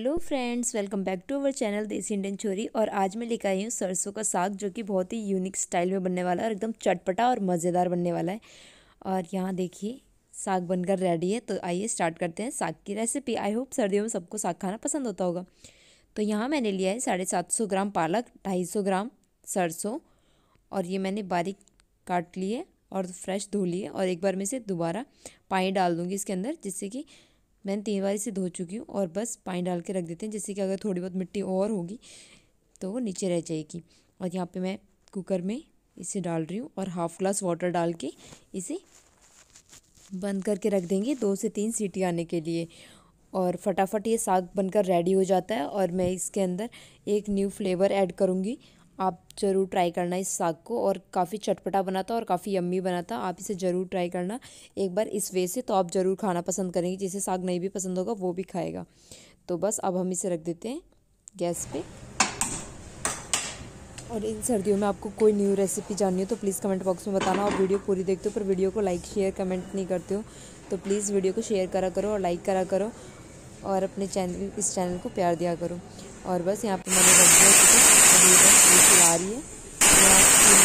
hello friends welcome back to our channel desi Indian चोरी और आज मैं लेकर आई हूँ सरसों का साग जो कि बहुत ही यूनिक स्टाइल में बनने वाला है और एकदम चटपटा और मज़ेदार बनने वाला है और यहाँ देखिए साग बनकर रेडी है तो आइए स्टार्ट करते हैं साग की रेसिपी आई होप सर्दियों में सबको साग खाना पसंद होता होगा तो यहाँ मैंने लिया है साढ़े सात सौ ग्राम पालक ढाई सौ ग्राम सरसों और ये मैंने बारीक काट लिए और फ्रेश धो लिए और एक बार में से दोबारा पानी डाल दूँगी इसके अंदर जिससे कि मैंने तीन बार इसे धो चुकी हूँ और बस पानी डाल के रख देते हैं जैसे कि अगर थोड़ी बहुत मिट्टी और होगी तो वो नीचे रह जाएगी और यहाँ पे मैं कुकर में इसे डाल रही हूँ और हाफ़ ग्लास वाटर डाल के इसे बंद करके रख देंगे दो से तीन सीटी आने के लिए और फटाफट ये साग बनकर रेडी हो जाता है और मैं इसके अंदर एक न्यू फ्लेवर ऐड करूँगी आप ज़रूर ट्राई करना इस साग को और काफ़ी चटपटा बना था और काफ़ी यम्मी बना था आप इसे ज़रूर ट्राई करना एक बार इस वे से तो आप ज़रूर खाना पसंद करेंगे जिसे साग नहीं भी पसंद होगा वो भी खाएगा तो बस अब हम इसे रख देते हैं गैस पे और इन सर्दियों में आपको कोई न्यू रेसिपी जाननी हो तो प्लीज़ कमेंट बॉक्स में बताना और वीडियो पूरी देखते हो पर वीडियो को लाइक शेयर कमेंट नहीं करते हो तो प्लीज़ वीडियो को शेयर करा करो और लाइक करा करो और अपने चैनल इस चैनल को प्यार दिया करो और बस यहाँ पे मैंने रख दिया अभी आ रही है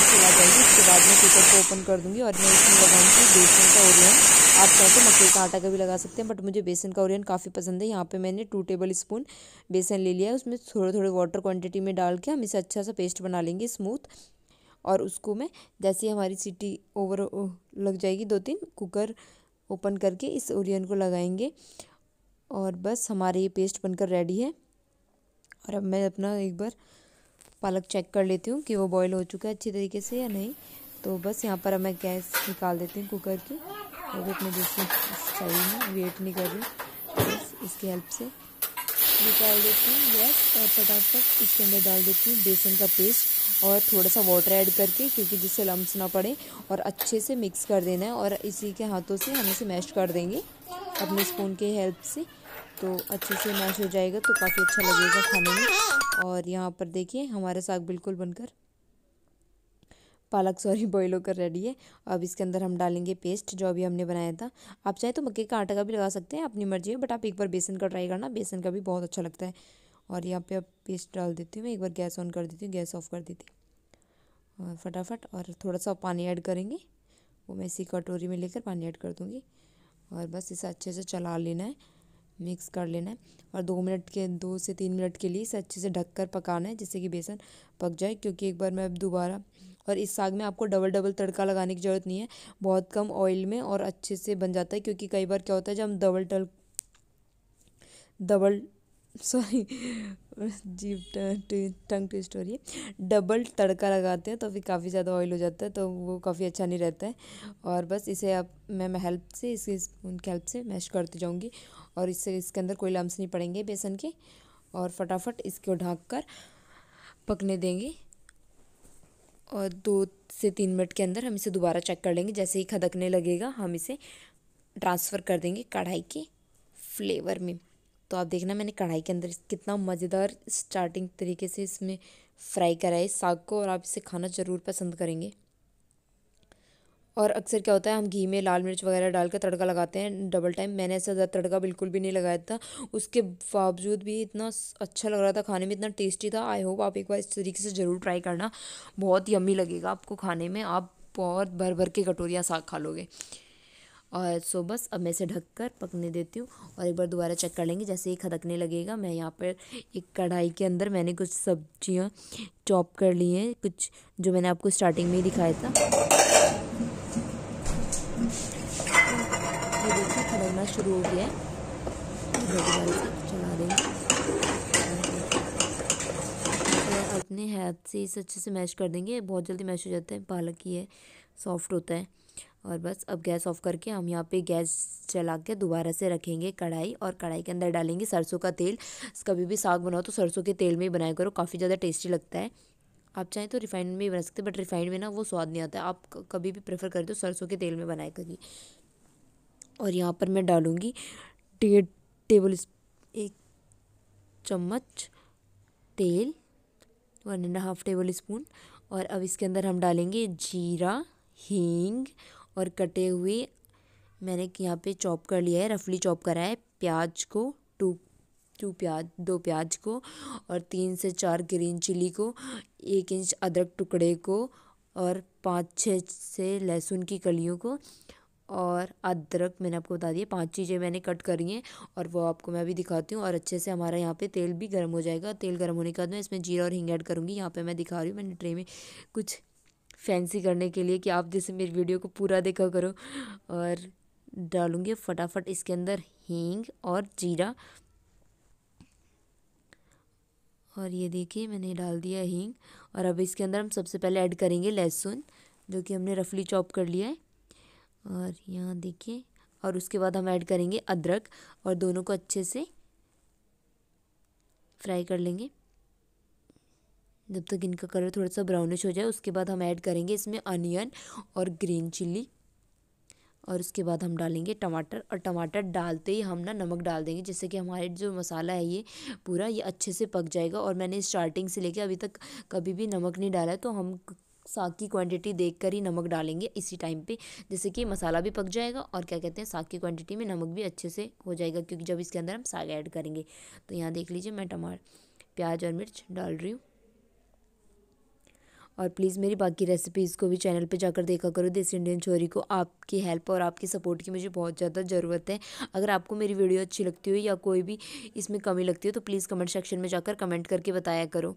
खिला जाएगी उसके बाद मैं कुकर को ओपन कर दूँगी और मैं इसमें लगाऊँगी बेसन का ओरियन आप चाहे तो मक्के का आटा का भी लगा सकते हैं बट मुझे बेसन का ओरियन काफ़ी पसंद है यहाँ पे मैंने टू टेबल स्पून बेसन ले लिया है उसमें थोड़े थोड़े वाटर क्वांटिटी में डाल के हम इसे अच्छा सा पेस्ट बना लेंगे स्मूथ और उसको मैं जैसे हमारी सीटी ओवर लग जाएगी दो तीन कुकर ओपन करके इस ओरियन को लगाएंगे और बस हमारे ये पेस्ट बनकर रेडी है और अब मैं अपना एक बार पालक चेक कर लेती हूँ कि वो बॉईल हो चुका है अच्छी तरीके से या नहीं तो बस यहाँ पर मैं गैस निकाल देती हूँ कुकर की और अपने दूसरी चाहिए वेट नहीं कर रही इसकी हेल्प से निकाल देती हूँ गैस और फटाफट इसके अंदर डाल देती हूँ बेसन का पेस्ट और थोड़ा सा वाटर ऐड करके क्योंकि जिससे लम्स ना पड़े और अच्छे से मिक्स कर देना है और इसी के हाथों से हम इसे मैश कर देंगे अपने स्पून के हेल्प से तो अच्छे से मैश हो जाएगा तो काफ़ी अच्छा लगेगा खाने में और यहाँ पर देखिए हमारा साग बिल्कुल बनकर पालक सॉरी बॉईल होकर रेडी है अब इसके अंदर हम डालेंगे पेस्ट जो अभी हमने बनाया था आप चाहे तो मक्के का आटा का भी लगा सकते हैं अपनी मर्जी है बट आप एक बार बेसन का ट्राई करना बेसन का भी बहुत अच्छा लगता है और यहाँ पे अब पेस्ट डाल देती हूँ मैं एक बार गैस ऑन कर देती हूँ गैस ऑफ कर देती हूँ और फटाफट और थोड़ा सा पानी ऐड करेंगे वो मैं इसी कटोरी में लेकर पानी ऐड कर दूँगी और बस इसे अच्छे से चला लेना है मिक्स कर लेना है और दो मिनट के दो से तीन मिनट के लिए इसे अच्छे से ढक कर पकाना है जिससे कि बेसन पक जाए क्योंकि एक बार मैं अब दोबारा और इस साग में आपको डबल डबल तड़का लगाने की ज़रूरत नहीं है बहुत कम ऑयल में और अच्छे से बन जाता है क्योंकि कई बार क्या होता है जब हम डबल टल डबल सॉरी जी टंग ट्विस्ट हो रही है डबल तड़का लगाते हैं तो फिर काफ़ी ज़्यादा ऑयल हो जाता है तो वो काफ़ी अच्छा नहीं रहता है और बस इसे आप मैं हेल्प से इसके स्पून की हेल्प से मैश करती जाऊँगी और इससे इसके अंदर कोई लम्स नहीं पड़ेंगे बेसन के और फटाफट इसको ढाँक कर पकने देंगे और दो से तीन मिनट के अंदर हम इसे दोबारा चेक कर लेंगे जैसे ही खदकने लगेगा हम इसे ट्रांसफ़र कर देंगे कढ़ाई के फ्लेवर में तो आप देखना मैंने कढ़ाई के अंदर कितना मज़ेदार स्टार्टिंग तरीके से इसमें फ्राई करा है साग को और आप इसे खाना ज़रूर पसंद करेंगे और अक्सर क्या होता है हम घी में लाल मिर्च वगैरह डाल कर तड़का लगाते हैं डबल टाइम मैंने ऐसा ज़्यादा तड़का बिल्कुल भी नहीं लगाया था उसके बावजूद भी इतना अच्छा लग रहा था खाने में इतना टेस्टी था आई होप आप एक बार इस तरीके से ज़रूर ट्राई करना बहुत यम्मी लगेगा आपको खाने में आप बहुत भर भर के कटोरियाँ साग खा लोगे और सो बस अब मैं इसे ढक कर पकने देती हूँ और एक बार दोबारा चेक कर लेंगे जैसे ही खदकने लगेगा मैं यहाँ पर एक कढ़ाई के अंदर मैंने कुछ सब्जियाँ चॉप कर ली हैं कुछ जो मैंने आपको स्टार्टिंग में ही दिखाया था शुरू हो गया है चला देंगे हूँ अपने हाथ से इसे अच्छे से मैश कर देंगे बहुत जल्दी मैश हो जाता है पालक ये सॉफ्ट होता है और बस अब गैस ऑफ करके हम यहाँ पे गैस चला के दोबारा से रखेंगे कढ़ाई और कढ़ाई के अंदर डालेंगे सरसों का तेल कभी भी साग बनाओ तो सरसों के तेल में ही बनाया करो काफ़ी ज़्यादा टेस्टी लगता है आप चाहें तो रिफाइंड में ही बना सकते हैं बट रिफाइंड में ना वो स्वाद नहीं आता आप कभी भी प्रेफर करते हो सरसों के तेल में बनाए करिए और यहाँ पर मैं डालूँगी डेढ़ टेबल एक चम्मच तेल one and half tablespoon और अब इसके अंदर हम डालेंगे जीरा हींग और कटे हुए मैंने यहाँ पे चॉप कर लिया है रफली चॉप करा है प्याज को टू टू प्याज दो प्याज को और तीन से चार ग्रीन चिली को एक इंच अदरक टुकड़े को और पाँच छः से लहसुन की कलियों को और अदरक मैंने आपको बता दिया पांच चीज़ें मैंने कट करी हैं और वो आपको मैं अभी दिखाती हूँ और अच्छे से हमारा यहाँ पे तेल भी गर्म हो जाएगा तेल गर्म होने के बाद मैं इसमें जीरा और हिंग ऐड करूँगी यहाँ पे मैं दिखा रही हूँ मैंने ट्रे में कुछ फैंसी करने के लिए कि आप जैसे मेरी वीडियो को पूरा देखा करो और डालूँगी फटाफट इसके अंदर हींग और जीरा और ये देखिए मैंने डाल दिया हींग और अब इसके अंदर हम सबसे पहले ऐड करेंगे लहसुन जो कि हमने रफली चॉप कर लिया है और यहाँ देखिए और उसके बाद हम ऐड करेंगे अदरक और दोनों को अच्छे से फ्राई कर लेंगे जब तक तो इनका कलर थोड़ा सा ब्राउनिश हो जाए उसके बाद हम ऐड करेंगे इसमें अनियन और ग्रीन चिल्ली और उसके बाद हम डालेंगे टमाटर और टमाटर डालते ही हम ना नमक डाल देंगे जिससे कि हमारे जो मसाला है ये पूरा ये अच्छे से पक जाएगा और मैंने स्टार्टिंग से लेके अभी तक कभी भी नमक नहीं डाला है तो हम साग की क्वांटिटी देखकर ही नमक डालेंगे इसी टाइम पे जैसे कि मसाला भी पक जाएगा और क्या कहते हैं साग की क्वांटिटी में नमक भी अच्छे से हो जाएगा क्योंकि जब इसके अंदर हम साग ऐड करेंगे तो यहाँ देख लीजिए मैं टमाटर प्याज और मिर्च डाल रही हूँ और प्लीज़ मेरी बाकी रेसिपीज़ को भी चैनल पे जाकर देखा करो देसी इंडियन छोरी को आपकी हेल्प और आपकी सपोर्ट की मुझे बहुत ज़्यादा ज़रूरत है अगर आपको मेरी वीडियो अच्छी लगती हो या कोई भी इसमें कमी लगती हो तो प्लीज़ कमेंट सेक्शन में जाकर कमेंट करके बताया करो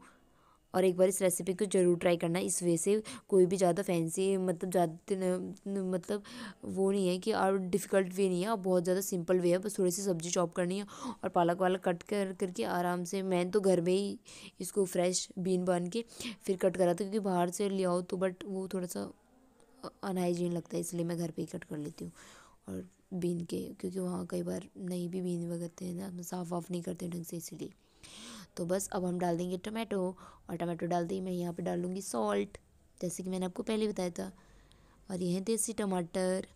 और एक बार इस रेसिपी को ज़रूर ट्राई करना इस वजह से कोई भी ज़्यादा फैंसी मतलब ज़्यादा मतलब वो नहीं है कि और डिफ़िकल्ट वे नहीं है और बहुत ज़्यादा सिंपल वे है बस थोड़ी सी सब्ज़ी चॉप करनी है और पालक वालक कट कर करके आराम से मैं तो घर में ही इसको फ्रेश बीन बन के फिर कट करा था क्योंकि बाहर से ले आओ तो बट वो थोड़ा सा अनहाइजीन लगता है इसलिए मैं घर पर ही कट कर लेती हूँ और बीन के क्योंकि वहाँ कई बार नहीं भी बीन वगैरह ना साफ़ वाफ नहीं करते ढंग से इसीलिए तो बस अब हम डाल देंगे टमाटो और टमाटो डाल दी मैं यहाँ पे डाल सॉल्ट जैसे कि मैंने आपको पहले बताया था और यह देसी टमाटर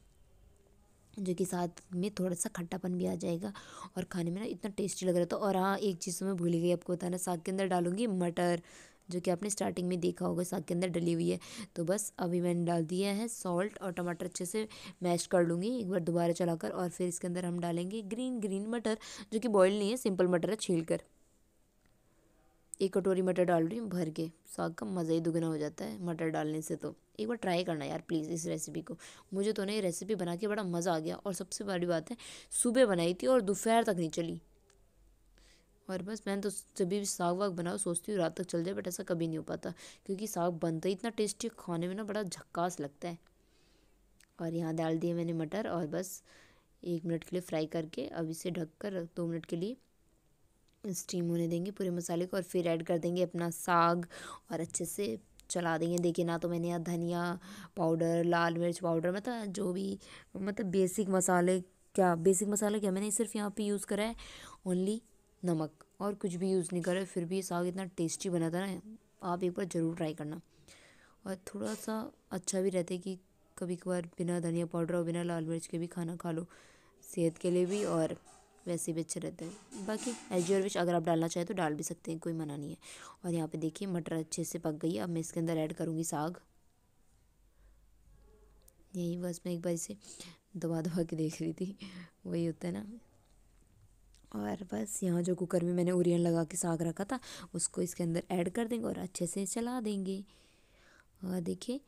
जो कि साथ में थोड़ा सा खट्टापन भी आ जाएगा और खाने में ना इतना टेस्टी लग रहा था तो और हाँ एक चीज़ तो मैं भूल गई आपको बताना साग के अंदर डालूंगी मटर जो कि आपने स्टार्टिंग में देखा होगा साग के अंदर डली हुई है तो बस अभी मैंने डाल दिया है सॉल्ट और टमाटर अच्छे से मैश कर लूँगी एक बार दोबारा चलाकर और फिर इसके अंदर हम डालेंगे ग्रीन ग्रीन मटर जो कि बॉयल नहीं है सिंपल मटर है छील कर एक कटोरी मटर डाल रही हूँ भर के साग का मज़ा ही दुगना हो जाता है मटर डालने से तो एक बार ट्राई करना यार प्लीज़ इस रेसिपी को मुझे तो ना ये रेसिपी बना के बड़ा मज़ा आ गया और सबसे बड़ी बात है सुबह बनाई थी और दोपहर तक नहीं चली और बस मैं तो जब भी साग वाग बनाओ सोचती हूँ रात तक चल जाए बट ऐसा कभी नहीं हो पाता क्योंकि साग बनता ही इतना टेस्टी खाने में ना बड़ा झक्कास लगता है और यहाँ डाल दिए मैंने मटर और बस एक मिनट के लिए फ्राई करके अब इसे ढक कर दो मिनट के लिए स्टीम होने देंगे पूरे मसाले को और फिर ऐड कर देंगे अपना साग और अच्छे से चला देंगे देखिए ना तो मैंने यहाँ धनिया पाउडर लाल मिर्च पाउडर मतलब जो भी मतलब बेसिक मसाले क्या बेसिक मसाले क्या मैंने सिर्फ यहाँ पे यूज़ करा है ओनली नमक और कुछ भी यूज़ नहीं करा फिर भी साग इतना टेस्टी बना था ना आप एक बार ज़रूर ट्राई करना और थोड़ा सा अच्छा भी रहता है कि कभी कभार बिना धनिया पाउडर और बिना लाल मिर्च के भी खाना खा लो सेहत के लिए भी और वैसे भी अच्छे रहते हैं बाकी एज योर विश अगर आप डालना चाहें तो डाल भी सकते हैं कोई मना नहीं है और यहाँ पे देखिए मटर अच्छे से पक गई अब मैं इसके अंदर ऐड करूँगी साग यही बस मैं एक बार इसे दबा दबा के देख रही थी वही होता है ना और बस यहाँ जो कुकर में मैंने उरियन लगा के साग रखा था उसको इसके अंदर ऐड कर देंगे और अच्छे से चला देंगे और देखिए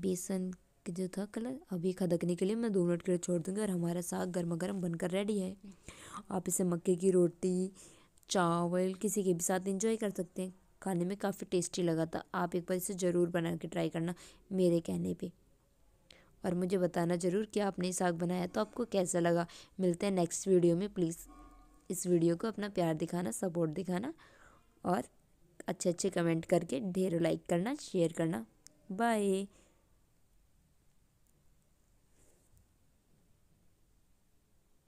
बेसन के जो था कलर अभी खदकने के लिए मैं दो मिनट के लिए छोड़ दूँगी और हमारा साग गर्मा गर्म बनकर रेडी है आप इसे मक्के की रोटी चावल किसी के भी साथ इंजॉय कर सकते हैं खाने में काफ़ी टेस्टी लगा था आप एक बार इसे ज़रूर बना के ट्राई करना मेरे कहने पे और मुझे बताना ज़रूर कि आपने साग बनाया तो आपको कैसा लगा मिलते हैं नेक्स्ट वीडियो में प्लीज़ इस वीडियो को अपना प्यार दिखाना सपोर्ट दिखाना और अच्छे अच्छे कमेंट करके ढेर लाइक करना शेयर करना बाय